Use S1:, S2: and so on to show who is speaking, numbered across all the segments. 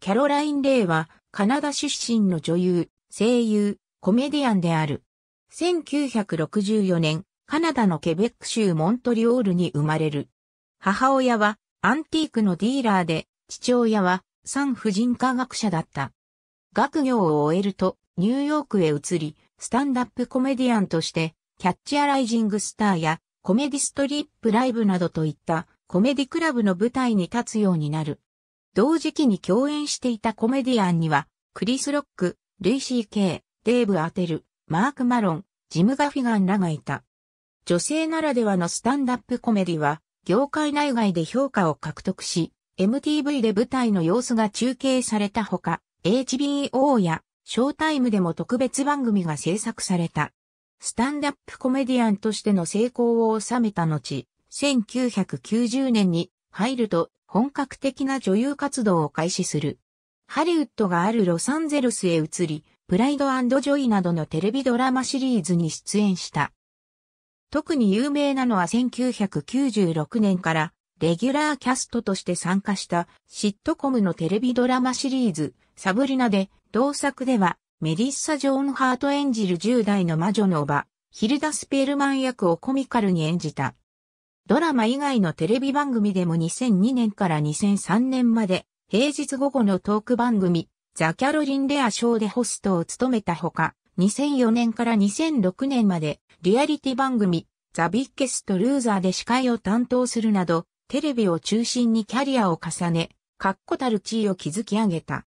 S1: キャロライン・レイは、カナダ出身の女優、声優、コメディアンである。1964年、カナダのケベック州モントリオールに生まれる。母親はアンティークのディーラーで、父親は産婦人科学者だった。学業を終えるとニューヨークへ移り、スタンダップコメディアンとして、キャッチアライジングスターやコメディストリップライブなどといったコメディクラブの舞台に立つようになる。同時期に共演していたコメディアンには、クリス・ロック、ルイ・シー・ケイ、デーブ・アテル、マーク・マロン、ジム・ガフィガンらがいた。女性ならではのスタンダップコメディは、業界内外で評価を獲得し、MTV で舞台の様子が中継されたほか、HBO やショータイムでも特別番組が制作された。スタンダップコメディアンとしての成功を収めた後、1990年に入ると本格的な女優活動を開始する。ハリウッドがあるロサンゼルスへ移り、プライドジョイなどのテレビドラマシリーズに出演した。特に有名なのは1996年からレギュラーキャストとして参加したシットコムのテレビドラマシリーズサブリナで同作ではメリッサ・ジョーン・ハート演じる10代の魔女のおばヒルダ・スペルマン役をコミカルに演じた。ドラマ以外のテレビ番組でも2002年から2003年まで、平日午後のトーク番組、ザ・キャロリン・レアショーでホストを務めたほか、2004年から2006年まで、リアリティ番組、ザ・ビッケスト・ルーザーで司会を担当するなど、テレビを中心にキャリアを重ね、確固たる地位を築き上げた。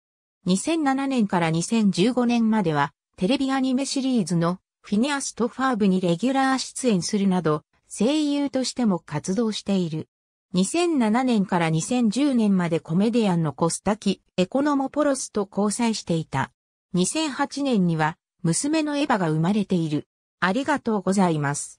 S1: 2007年から2015年までは、テレビアニメシリーズのフィニアストファーブにレギュラー出演するなど、声優としても活動している。2007年から2010年までコメディアンのコスタキ、エコノモポロスと交際していた。2008年には娘のエヴァが生まれている。ありがとうございます。